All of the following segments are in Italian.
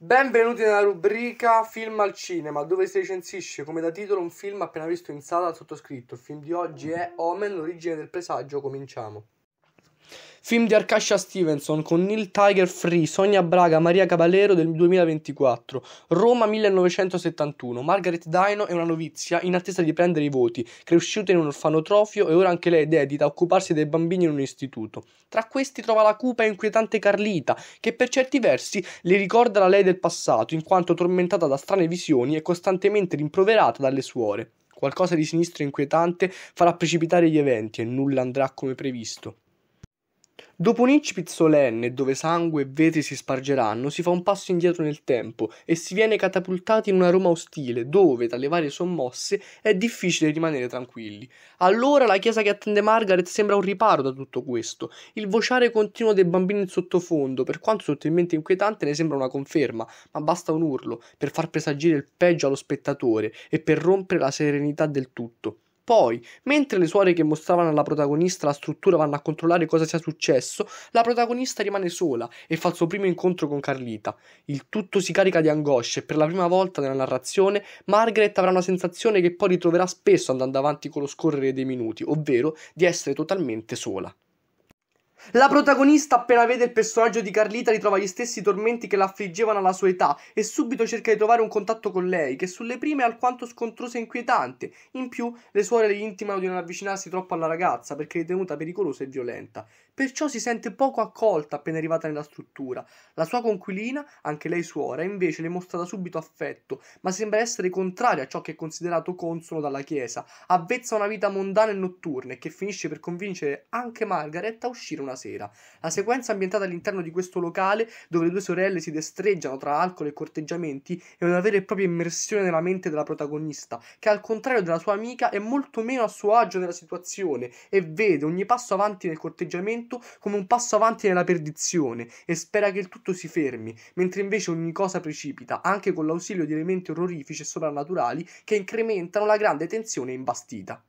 Benvenuti nella rubrica Film al cinema, dove si recensisce come da titolo un film appena visto in sala sottoscritto. Il film di oggi è Omen, l'origine del presagio, cominciamo. Film di Arkasha Stevenson con Neil Tiger Free, Sonia Braga, Maria Caballero del 2024, Roma 1971, Margaret Dino è una novizia in attesa di prendere i voti, cresciuta in un orfanotrofio e ora anche lei è dedita a occuparsi dei bambini in un istituto. Tra questi trova la cupa e inquietante Carlita, che per certi versi le ricorda la lei del passato, in quanto tormentata da strane visioni e costantemente rimproverata dalle suore. Qualcosa di sinistro e inquietante farà precipitare gli eventi e nulla andrà come previsto. Dopo un incipit solenne dove sangue e vetri si spargeranno, si fa un passo indietro nel tempo e si viene catapultati in una Roma ostile dove, tra le varie sommosse, è difficile rimanere tranquilli. Allora la chiesa che attende Margaret sembra un riparo da tutto questo. Il vociare continuo dei bambini in sottofondo, per quanto sottilmente inquietante, ne sembra una conferma, ma basta un urlo per far presagire il peggio allo spettatore e per rompere la serenità del tutto. Poi, mentre le suore che mostravano alla protagonista la struttura vanno a controllare cosa sia successo, la protagonista rimane sola e fa il suo primo incontro con Carlita. Il tutto si carica di angoscia e per la prima volta nella narrazione Margaret avrà una sensazione che poi ritroverà spesso andando avanti con lo scorrere dei minuti, ovvero di essere totalmente sola. La protagonista appena vede il personaggio di Carlita ritrova gli stessi tormenti che l'affliggevano alla sua età e subito cerca di trovare un contatto con lei, che sulle prime è alquanto scontrosa e inquietante. In più, le suore le intimano di non avvicinarsi troppo alla ragazza perché è ritenuta pericolosa e violenta. Perciò si sente poco accolta appena arrivata nella struttura. La sua conquilina, anche lei suora, invece le mostra da subito affetto, ma sembra essere contraria a ciò che è considerato consono dalla Chiesa, avvezza a una vita mondana e notturna e che finisce per convincere anche Margaret a uscire una una sera. La sequenza ambientata all'interno di questo locale dove le due sorelle si destreggiano tra alcol e corteggiamenti è una vera e propria immersione nella mente della protagonista, che al contrario della sua amica è molto meno a suo agio nella situazione e vede ogni passo avanti nel corteggiamento come un passo avanti nella perdizione e spera che il tutto si fermi, mentre invece ogni cosa precipita, anche con l'ausilio di elementi orrorifici e soprannaturali che incrementano la grande tensione imbastita.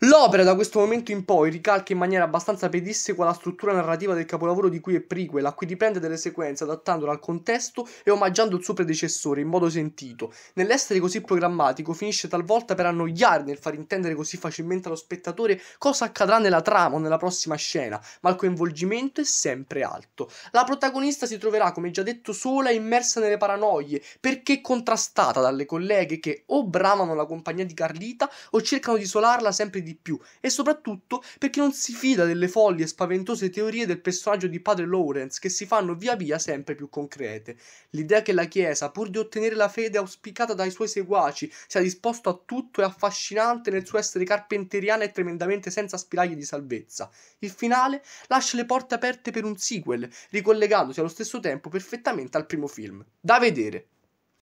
L'opera da questo momento in poi ricalca in maniera abbastanza pedissequa la struttura narrativa del capolavoro di cui è prequel, a cui riprende delle sequenze adattandola al contesto e omaggiando il suo predecessore in modo sentito. Nell'essere così programmatico finisce talvolta per annoiare nel far intendere così facilmente allo spettatore cosa accadrà nella trama o nella prossima scena, ma il coinvolgimento è sempre alto. La protagonista si troverà, come già detto, sola e immersa nelle paranoie, perché contrastata dalle colleghe che o bramano la compagnia di Carlita o cercano di isolarla sempre di di più e soprattutto perché non si fida delle folli e spaventose teorie del personaggio di padre Lawrence che si fanno via via sempre più concrete. L'idea che la Chiesa, pur di ottenere la fede auspicata dai suoi seguaci, sia disposto a tutto è affascinante nel suo essere carpenteriana e tremendamente senza spiragli di salvezza. Il finale lascia le porte aperte per un sequel, ricollegandosi allo stesso tempo perfettamente al primo film. Da vedere!